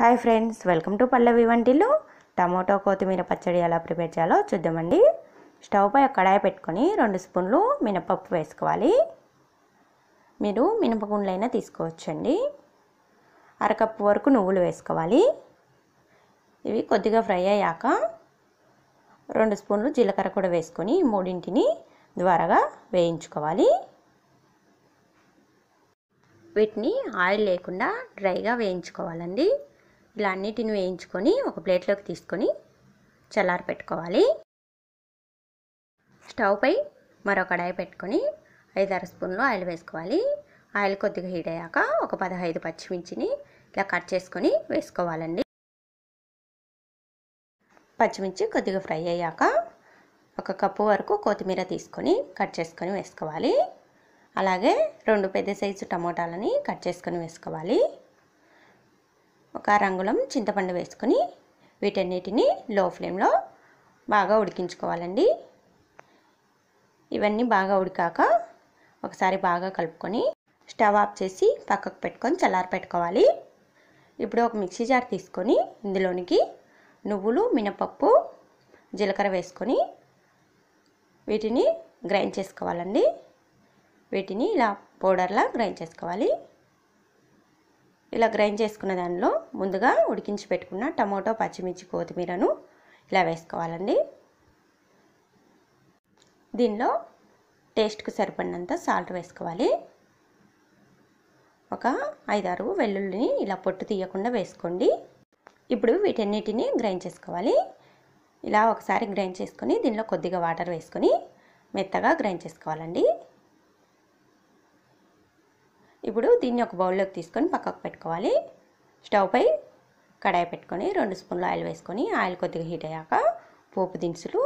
hi friends welcome to Pallavi Vantillu tomato కొత్తిమీర పచ్చడి ఎలా ప్రిపేర్ చేయాలో చూద్దామండి స్టవ్ పై కడాయి పెట్టుకొని రెండు స్పూన్లు మినపప్పు వేసుకోవాలి మీరు మినపగుండ్లైనా తీసుకోవచ్చండి అరకప్పు వరకు నువ్వులు వేసుకోవాలి ఇవి కొద్దిగా ఫ్రై అయ్యాక రెండు స్పూన్లు జీలకర్ర కూడా వేసుకొని మూడింటిని ద్వారాగా వేయించుకోవాలి వీటిని ఆయిల్ లేకుండా డ్రైగా వేయించుకోవాలండి ఇలా అన్నిటిని వేయించుకొని ఒక ప్లేట్లోకి తీసుకొని చల్లారి పెట్టుకోవాలి స్టవ్ పై మరో కడాయి పెట్టుకొని ఐదారు స్పూన్లు ఆయిల్ వేసుకోవాలి ఆయిల్ కొద్దిగా హీట్ అయ్యాక ఒక పదహైదు పచ్చిమిర్చిని ఇలా కట్ చేసుకొని వేసుకోవాలండి పచ్చిమిర్చి కొద్దిగా ఫ్రై అయ్యాక ఒక కప్పు వరకు కొత్తిమీర తీసుకొని కట్ చేసుకొని వేసుకోవాలి అలాగే రెండు పెద్ద సైజు టమోటాలని కట్ చేసుకొని వేసుకోవాలి ఒక రంగులం చింతపండు వేసుకొని వీటన్నిటిని లో ఫ్లేమ్లో బాగా ఉడికించుకోవాలండి ఇవన్నీ బాగా ఉడికాక ఒకసారి బాగా కలుపుకొని స్టవ్ ఆఫ్ చేసి పక్కకు పెట్టుకొని చల్లారి పెట్టుకోవాలి ఇప్పుడు ఒక మిక్సీ జార్ తీసుకొని ఇందులోనికి నువ్వులు మినపప్పు జీలకర్ర వేసుకొని వీటిని గ్రైండ్ చేసుకోవాలండి వీటిని ఇలా పౌడర్లా గ్రైండ్ చేసుకోవాలి ఇలా గ్రైండ్ చేసుకున్న దానిలో ముందుగా ఉడికించి పెట్టుకున్న టమాటో పచ్చిమిర్చి కొత్తిమీరను ఇలా వేసుకోవాలండి దీనిలో టేస్ట్కు సరిపడినంత సాల్ట్ వేసుకోవాలి ఒక ఐదారు వెల్లుల్లిని ఇలా పొట్టు తీయకుండా వేసుకోండి ఇప్పుడు వీటన్నిటిని గ్రైండ్ చేసుకోవాలి ఇలా ఒకసారి గ్రైండ్ చేసుకొని దీనిలో కొద్దిగా వాటర్ వేసుకొని మెత్తగా గ్రైండ్ చేసుకోవాలండి ఇప్పుడు దీన్ని ఒక బౌల్లోకి తీసుకొని పక్కకు పెట్టుకోవాలి స్టవ్ పై కడాయి పెట్టుకొని రెండు స్పూన్లు ఆయిల్ వేసుకొని ఆయిల్ కొద్దిగా హీట్ అయ్యాక పోపు దినుసులు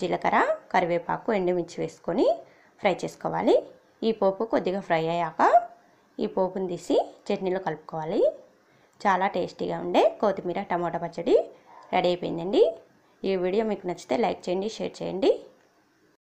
జీలకర్ర కరివేపాకు ఎండుమిర్చి వేసుకొని ఫ్రై చేసుకోవాలి ఈ పోపు కొద్దిగా ఫ్రై అయ్యాక ఈ పోపుని తీసి చట్నీలో కలుపుకోవాలి చాలా టేస్టీగా ఉండే కొత్తిమీర టమాటా పచ్చడి రెడీ అయిపోయిందండి ఈ వీడియో మీకు నచ్చితే లైక్ చేయండి షేర్ చేయండి